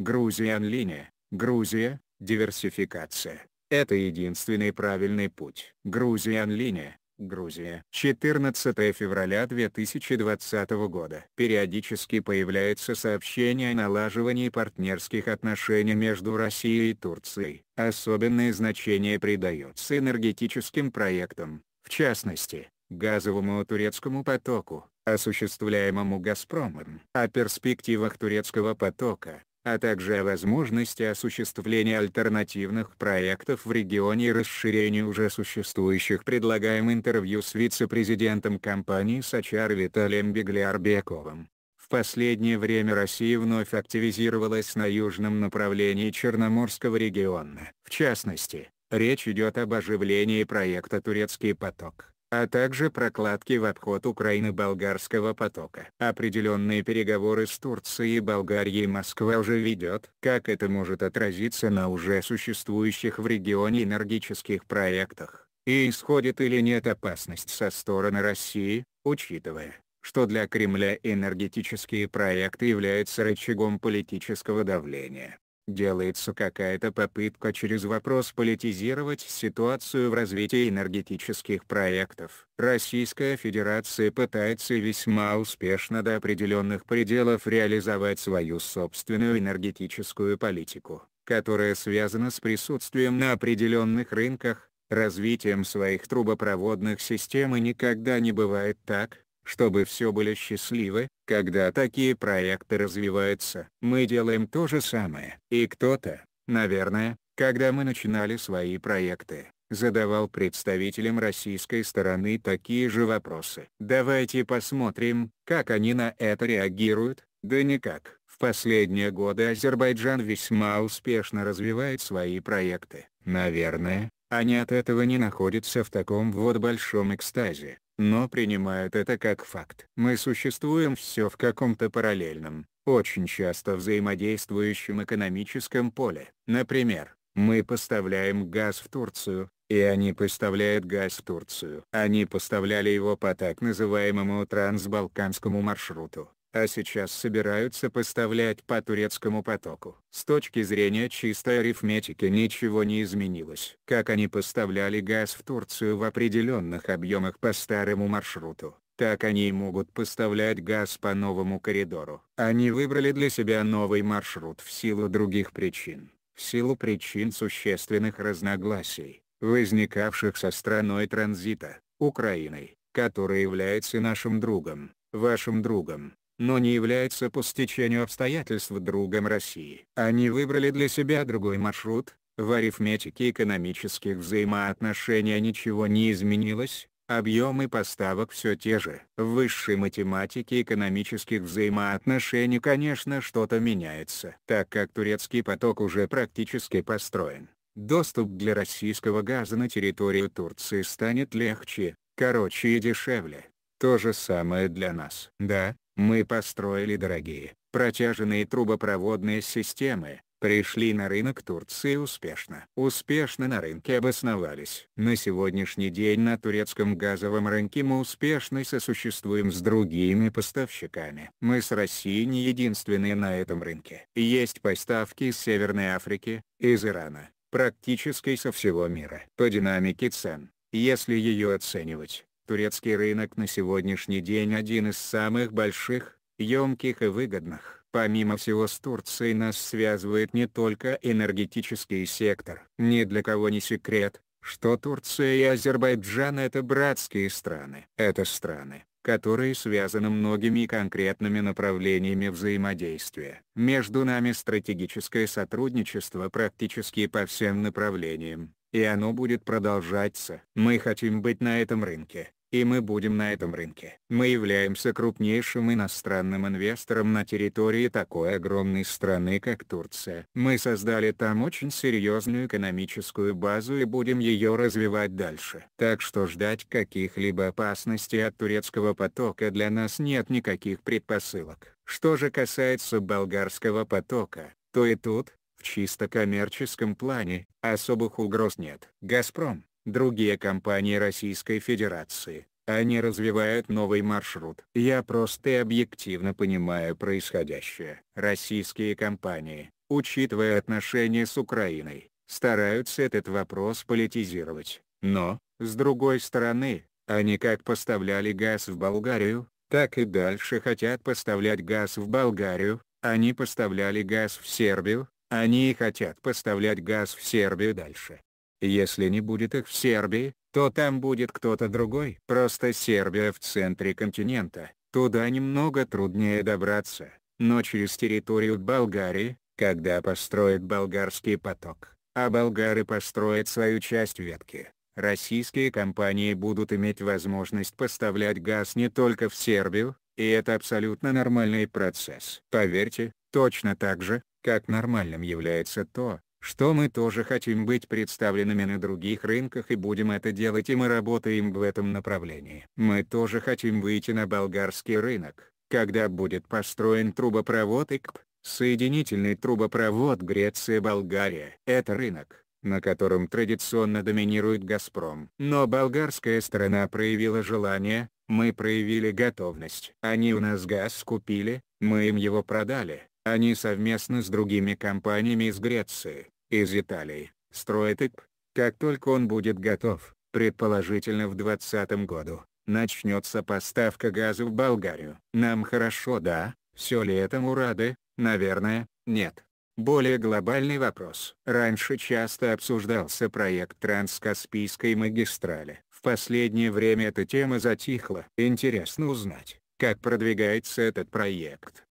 Грузия онлиния, Грузия, диверсификация. Это единственный правильный путь. Грузия онлиния, Грузия. 14 февраля 2020 года. Периодически появляется сообщение о налаживании партнерских отношений между Россией и Турцией. Особенное значение придается энергетическим проектам, в частности, газовому турецкому потоку, осуществляемому «Газпромом». О перспективах турецкого потока, а также о возможности осуществления альтернативных проектов в регионе и расширении уже существующих предлагаем интервью с вице-президентом компании Сачар Виталием Беглярбековым. В последнее время Россия вновь активизировалась на южном направлении Черноморского региона. В частности, речь идет об оживлении проекта «Турецкий поток», а также прокладки в обход Украины болгарского потока. Определенные переговоры с Турцией и Болгарией Москва уже ведет. Как это может отразиться на уже существующих в регионе энергетических проектах? И исходит или нет опасность со стороны России, учитывая, что для Кремля энергетические проекты являются рычагом политического давления делается какая-то попытка через вопрос политизировать ситуацию в развитии энергетических проектов. Российская Федерация пытается весьма успешно до определенных пределов реализовать свою собственную энергетическую политику, которая связана с присутствием на определенных рынках, развитием своих трубопроводных систем и никогда не бывает так, чтобы все были счастливы, когда такие проекты развиваются. Мы делаем то же самое. И кто-то, наверное, когда мы начинали свои проекты, задавал представителям российской стороны такие же вопросы. Давайте посмотрим, как они на это реагируют, да никак. В последние годы Азербайджан весьма успешно развивает свои проекты. Наверное, они от этого не находятся в таком вот большом экстазе но принимают это как факт. Мы существуем все в каком-то параллельном, очень часто взаимодействующем экономическом поле. Например, мы поставляем газ в Турцию, и они поставляют газ в Турцию. Они поставляли его по так называемому трансбалканскому маршруту а сейчас собираются поставлять по турецкому потоку. С точки зрения чистой арифметики ничего не изменилось. Как они поставляли газ в Турцию в определенных объемах по старому маршруту, так они и могут поставлять газ по новому коридору. Они выбрали для себя новый маршрут в силу других причин. В силу причин существенных разногласий, возникавших со страной транзита, Украиной, которая является нашим другом, вашим другом, но не является по стечению обстоятельств другом России. Они выбрали для себя другой маршрут, в арифметике экономических взаимоотношений ничего не изменилось, объемы поставок все те же. В высшей математике экономических взаимоотношений конечно что-то меняется. Так как турецкий поток уже практически построен, доступ для российского газа на территорию Турции станет легче, короче и дешевле. То же самое для нас. Да, мы построили дорогие, протяженные трубопроводные системы, пришли на рынок Турции успешно. Успешно на рынке обосновались. На сегодняшний день на турецком газовом рынке мы успешно сосуществуем с другими поставщиками. Мы с Россией не единственные на этом рынке. Есть поставки из Северной Африки, из Ирана, практически со всего мира. По динамике цен, если ее оценивать, Турецкий рынок на сегодняшний день один из самых больших, емких и выгодных. Помимо всего с Турцией нас связывает не только энергетический сектор. Ни для кого не секрет, что Турция и Азербайджан это братские страны. Это страны, которые связаны многими конкретными направлениями взаимодействия. Между нами стратегическое сотрудничество практически по всем направлениям, и оно будет продолжаться. Мы хотим быть на этом рынке, и мы будем на этом рынке. Мы являемся крупнейшим иностранным инвестором на территории такой огромной страны, как Турция. Мы создали там очень серьезную экономическую базу и будем ее развивать дальше. Так что ждать каких-либо опасностей от турецкого потока для нас нет никаких предпосылок. Что же касается болгарского потока, то и тут, в чисто коммерческом плане, особых угроз нет. «Газпром» другие компании Российской Федерации. Они развивают новый маршрут. Я просто и объективно понимаю происходящее. Российские компании, учитывая отношения с Украиной, стараются этот вопрос политизировать. Но, с другой стороны, они как поставляли газ в Болгарию, так и дальше хотят поставлять газ в Болгарию, они поставляли газ в Сербию, они и хотят поставлять газ в Сербию дальше. Если не будет их в Сербии, то там будет кто-то другой. Просто Сербия в центре континента, туда немного труднее добраться, но через территорию Болгарии, когда построят болгарский поток, а болгары построят свою часть ветки. Российские компании будут иметь возможность поставлять газ не только в Сербию, и это абсолютно нормальный процесс. Поверьте, точно так же, как нормальным является то, что мы тоже хотим быть представленными на других рынках и будем это делать и мы работаем в этом направлении. Мы тоже хотим выйти на болгарский рынок, когда будет построен трубопровод ИКП, соединительный трубопровод Греция-Болгария. Это рынок, на котором традиционно доминирует «Газпром». Но болгарская сторона проявила желание, мы проявили готовность. Они у нас газ купили, мы им его продали они совместно с другими компаниями из Греции, из Италии, строят ИП. Как только он будет готов, предположительно в 2020 году, начнется поставка газа в Болгарию. Нам хорошо да, все ли этому рады, наверное, нет. Более глобальный вопрос. Раньше часто обсуждался проект Транскаспийской магистрали. В последнее время эта тема затихла. Интересно узнать, как продвигается этот проект.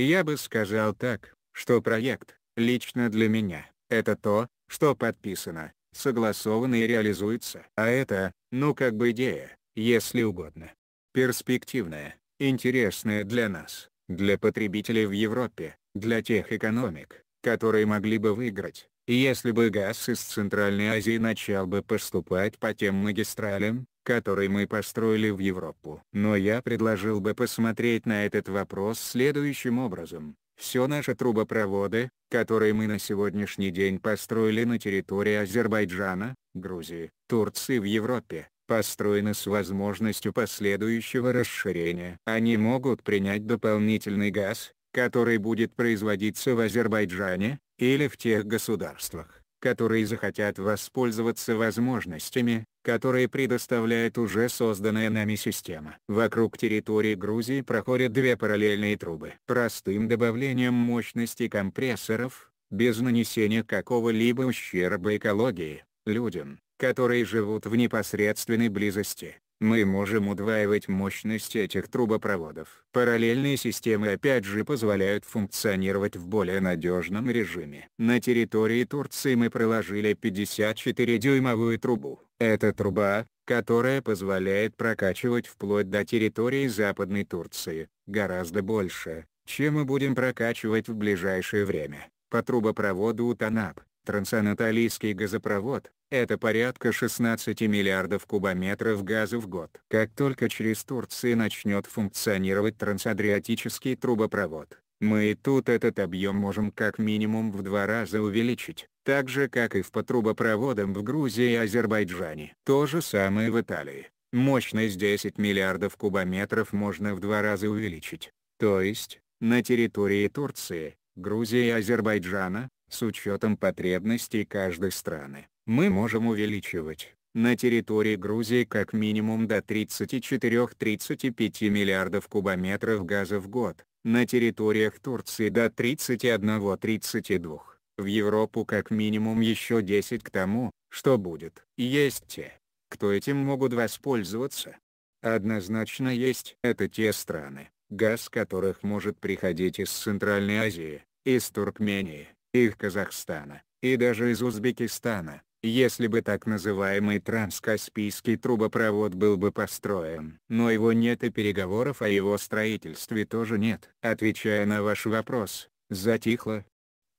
Я бы сказал так, что проект, лично для меня, это то, что подписано, согласовано и реализуется. А это, ну как бы идея, если угодно. Перспективная, интересная для нас, для потребителей в Европе, для тех экономик, которые могли бы выиграть, если бы газ из Центральной Азии начал бы поступать по тем магистралям, который мы построили в Европу. Но я предложил бы посмотреть на этот вопрос следующим образом. Все наши трубопроводы, которые мы на сегодняшний день построили на территории Азербайджана, Грузии, Турции в Европе, построены с возможностью последующего расширения. Они могут принять дополнительный газ, который будет производиться в Азербайджане, или в тех государствах, которые захотят воспользоваться возможностями, которые предоставляет уже созданная нами система. Вокруг территории Грузии проходят две параллельные трубы. Простым добавлением мощности компрессоров, без нанесения какого-либо ущерба экологии, людям, которые живут в непосредственной близости, мы можем удваивать мощность этих трубопроводов. Параллельные системы опять же позволяют функционировать в более надежном режиме. На территории Турции мы проложили 54-дюймовую трубу. Это труба, которая позволяет прокачивать вплоть до территории Западной Турции, гораздо больше, чем мы будем прокачивать в ближайшее время. По трубопроводу Утанап Трансанатолийский газопровод – это порядка 16 миллиардов кубометров газа в год. Как только через Турцию начнет функционировать трансадриатический трубопровод, мы и тут этот объем можем как минимум в два раза увеличить, так же как и в по трубопроводам в Грузии и Азербайджане. То же самое в Италии. Мощность 10 миллиардов кубометров можно в два раза увеличить. То есть, на территории Турции, Грузии и Азербайджана, с учетом потребностей каждой страны, мы можем увеличивать, на территории Грузии как минимум до 34-35 миллиардов кубометров газа в год, на территориях Турции до 31-32, в Европу как минимум еще 10 к тому, что будет. Есть те, кто этим могут воспользоваться. Однозначно есть это те страны, газ которых может приходить из Центральной Азии, из Туркмении, и Казахстана, и даже из Узбекистана, если бы так называемый транскаспийский трубопровод был бы построен. Но его нет и переговоров о его строительстве тоже нет. Отвечая на ваш вопрос, затихло?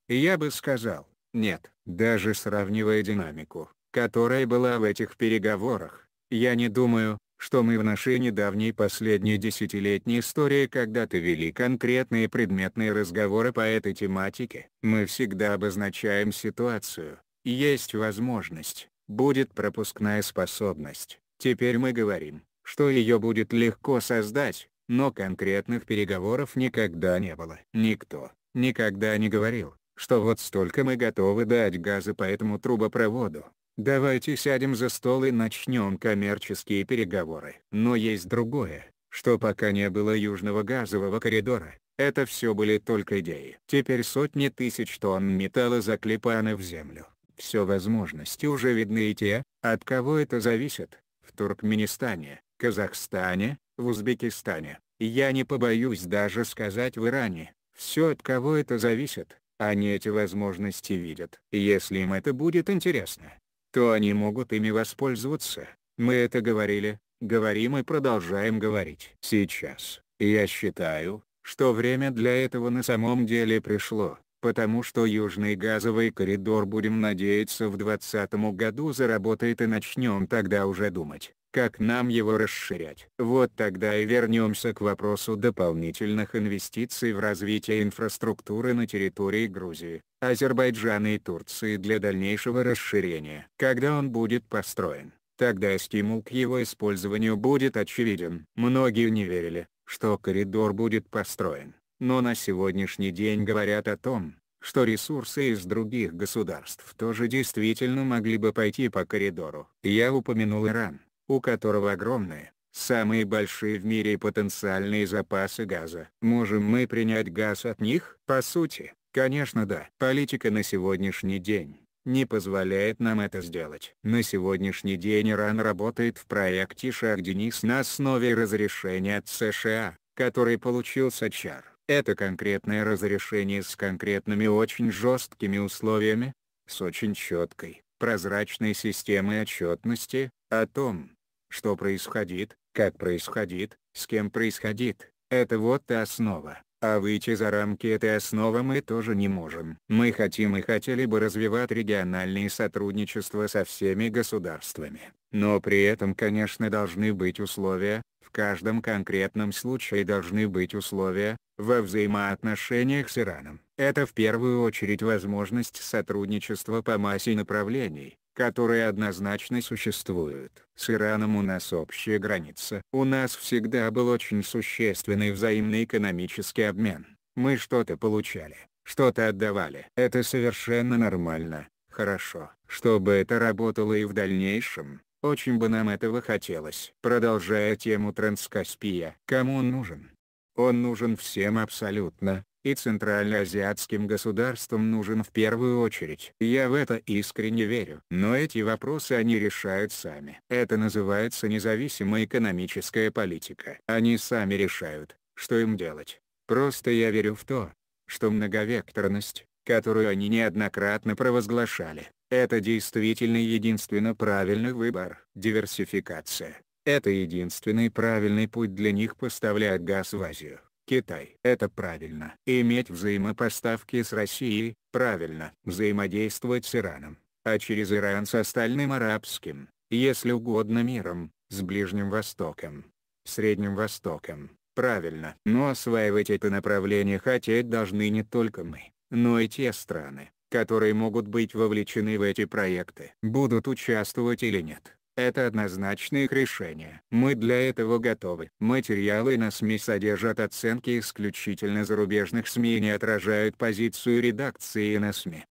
Я бы сказал, нет. Даже сравнивая динамику, которая была в этих переговорах, я не думаю, что мы в нашей недавней последней десятилетней истории когда-то вели конкретные предметные разговоры по этой тематике. Мы всегда обозначаем ситуацию, есть возможность, будет пропускная способность. Теперь мы говорим, что ее будет легко создать, но конкретных переговоров никогда не было. Никто, никогда не говорил, что вот столько мы готовы дать газы по этому трубопроводу. Давайте сядем за стол и начнем коммерческие переговоры. Но есть другое, что пока не было южного газового коридора, это все были только идеи. Теперь сотни тысяч тонн металла заклепаны в землю. Все возможности уже видны и те, от кого это зависит. В Туркменистане, Казахстане, в Узбекистане, я не побоюсь даже сказать в Иране. Все от кого это зависит, они эти возможности видят. Если им это будет интересно, то они могут ими воспользоваться. Мы это говорили, говорим и продолжаем говорить. Сейчас, я считаю, что время для этого на самом деле пришло, потому что Южный газовый коридор будем надеяться в 2020 году заработает и начнем тогда уже думать, как нам его расширять. Вот тогда и вернемся к вопросу дополнительных инвестиций в развитие инфраструктуры на территории Грузии, Азербайджана и Турции для дальнейшего расширения. Когда он будет построен, тогда стимул к его использованию будет очевиден. Многие не верили, что коридор будет построен, но на сегодняшний день говорят о том, что ресурсы из других государств тоже действительно могли бы пойти по коридору. Я упомянул Иран у которого огромные, самые большие в мире потенциальные запасы газа. Можем мы принять газ от них? По сути, конечно да. Политика на сегодняшний день не позволяет нам это сделать. На сегодняшний день Иран работает в проекте «Шах-Денис» на основе разрешения от США, который получил Сачар. Это конкретное разрешение с конкретными очень жесткими условиями, с очень четкой, прозрачной системой отчетности, о том, что происходит, как происходит, с кем происходит. Это вот и основа. А выйти за рамки этой основы мы тоже не можем. Мы хотим и хотели бы развивать региональные сотрудничества со всеми государствами. Но при этом конечно должны быть условия, в каждом конкретном случае должны быть условия, во взаимоотношениях с Ираном. Это в первую очередь возможность сотрудничества по массе направлений, которые однозначно существуют. С Ираном у нас общая граница. У нас всегда был очень существенный взаимный экономический обмен. Мы что-то получали, что-то отдавали. Это совершенно нормально, хорошо. Чтобы это работало и в дальнейшем, очень бы нам этого хотелось. Продолжая тему Транскаспия. Кому он нужен? Он нужен всем абсолютно, и центральноазиатским государствам нужен в первую очередь. Я в это искренне верю. Но эти вопросы они решают сами. Это называется независимая экономическая политика. Они сами решают, что им делать. Просто я верю в то, что многовекторность, которую они неоднократно провозглашали, это действительно единственно правильный выбор. Диверсификация. Это единственный правильный путь для них поставлять газ в Азию. Китай. Это правильно. Иметь взаимопоставки с Россией, правильно. Взаимодействовать с Ираном, а через Иран с остальным арабским, если угодно миром, с Ближним Востоком, Средним Востоком, правильно. Но осваивать это направление хотеть должны не только мы, но и те страны, которые могут быть вовлечены в эти проекты. Будут участвовать или нет это однозначные решение. Мы для этого готовы. Материалы на СМИ содержат оценки исключительно зарубежных СМИ и не отражают позицию редакции на СМИ.